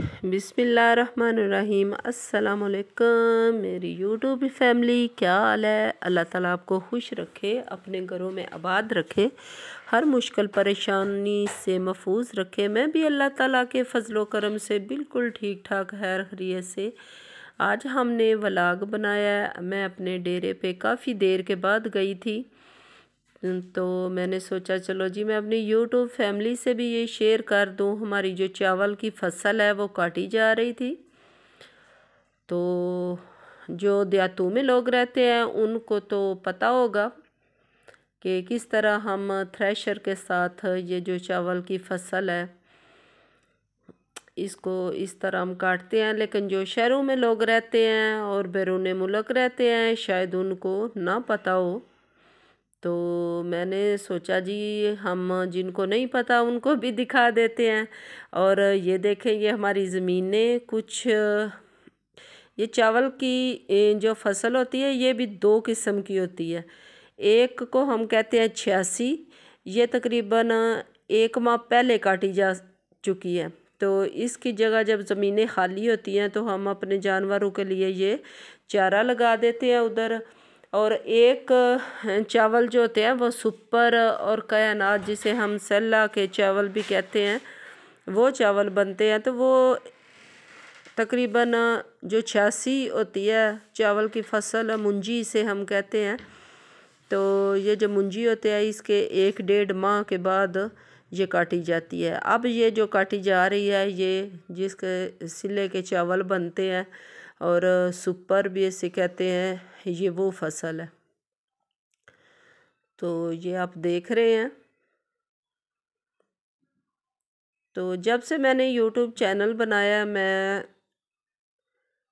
बिसमीम असलकम मेरी यूट्यूब फैमिली क्या हाल है अल्लाह ताला आपको खुश रखे अपने घरों में आबाद रखे हर मुश्किल परेशानी से महफूज रखे मैं भी अल्लाह ताला के फजलो करम से बिल्कुल ठीक ठाक हैर खरीत से आज हमने वलाग बनाया मैं अपने डेरे पे काफ़ी देर के बाद गई थी तो मैंने सोचा चलो जी मैं अपनी यूट्यूब फैमिली से भी ये शेयर कर दूँ हमारी जो चावल की फसल है वो काटी जा रही थी तो जो देहातों में लोग रहते हैं उनको तो पता होगा कि किस तरह हम थ्रेशर के साथ ये जो चावल की फसल है इसको इस तरह हम काटते हैं लेकिन जो शहरों में लोग रहते हैं और बैरून मुल्क रहते हैं शायद उनको ना पता हो तो मैंने सोचा जी हम जिनको नहीं पता उनको भी दिखा देते हैं और ये देखें ये हमारी ज़मीनें कुछ ये चावल की जो फसल होती है ये भी दो किस्म की होती है एक को हम कहते हैं छियासी ये तकरीबन एक माह पहले काटी जा चुकी है तो इसकी जगह जब ज़मीनें खाली होती हैं तो हम अपने जानवरों के लिए ये चारा लगा देते हैं उधर और एक चावल जो होते हैं वो सुपर और कयानाथ जिसे हम सल्ला के चावल भी कहते हैं वो चावल बनते हैं तो वो तकरीबन जो छियासी होती है चावल की फसल मुंजी से हम कहते हैं तो ये जो मुंजी होते हैं इसके एक डेढ़ माह के बाद ये काटी जाती है अब ये जो काटी जा रही है ये जिसके सिले के चावल बनते हैं और सुपर भी ऐसे कहते हैं ये वो फसल है तो ये आप देख रहे हैं तो जब से मैंने यूट्यूब चैनल बनाया मैं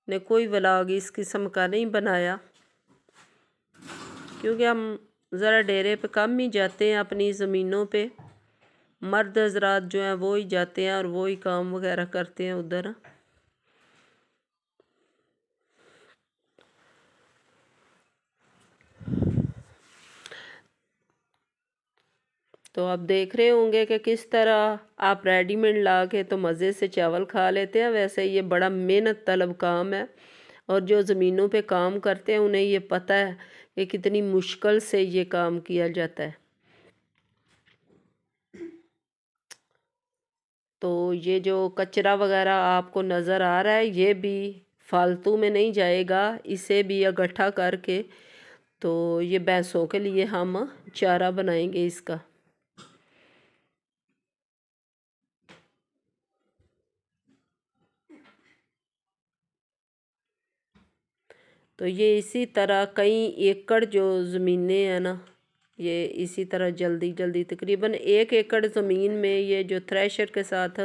ने कोई व्लाग इस किस्म का नहीं बनाया क्योंकि हम ज़रा डेरे पे कम ही जाते हैं अपनी ज़मीनों पे मर्द हजरात जो हैं वो ही जाते हैं और वो ही काम वगैरह करते हैं उधर तो आप देख रहे होंगे कि किस तरह आप रेडीमेड ला के तो मज़े से चावल खा लेते हैं वैसे ये बड़ा मेहनत तलब काम है और जो ज़मीनों पे काम करते हैं उन्हें ये पता है कि कितनी मुश्किल से ये काम किया जाता है तो ये जो कचरा वगैरह आपको नज़र आ रहा है ये भी फालतू में नहीं जाएगा इसे भी इकट्ठा करके तो ये भैंसों के लिए हम चारा बनाएंगे इसका तो ये इसी तरह कई एकड़ जो ज़मीनें हैं ना ये इसी तरह जल्दी जल्दी तकरीबन एक एकड़ ज़मीन में ये जो थ्रेशर के साथ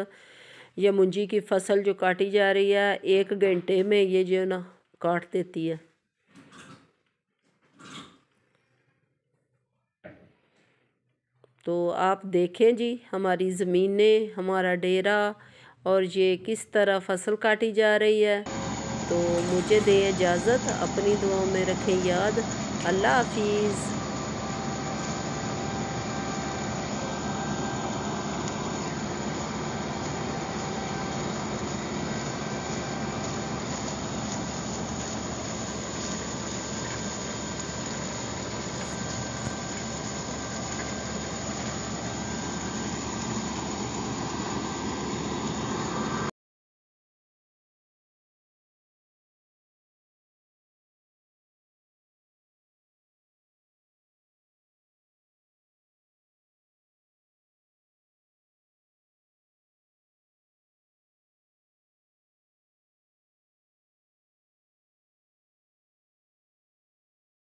ये मुंजी की फसल जो काटी जा रही है एक घंटे में ये जो ना काट देती है तो आप देखें जी हमारी ज़मीनें हमारा डेरा और ये किस तरह फसल काटी जा रही है तो मुझे दें इजाज़त अपनी दुआओं में रखें याद अल्लाह हाफिज़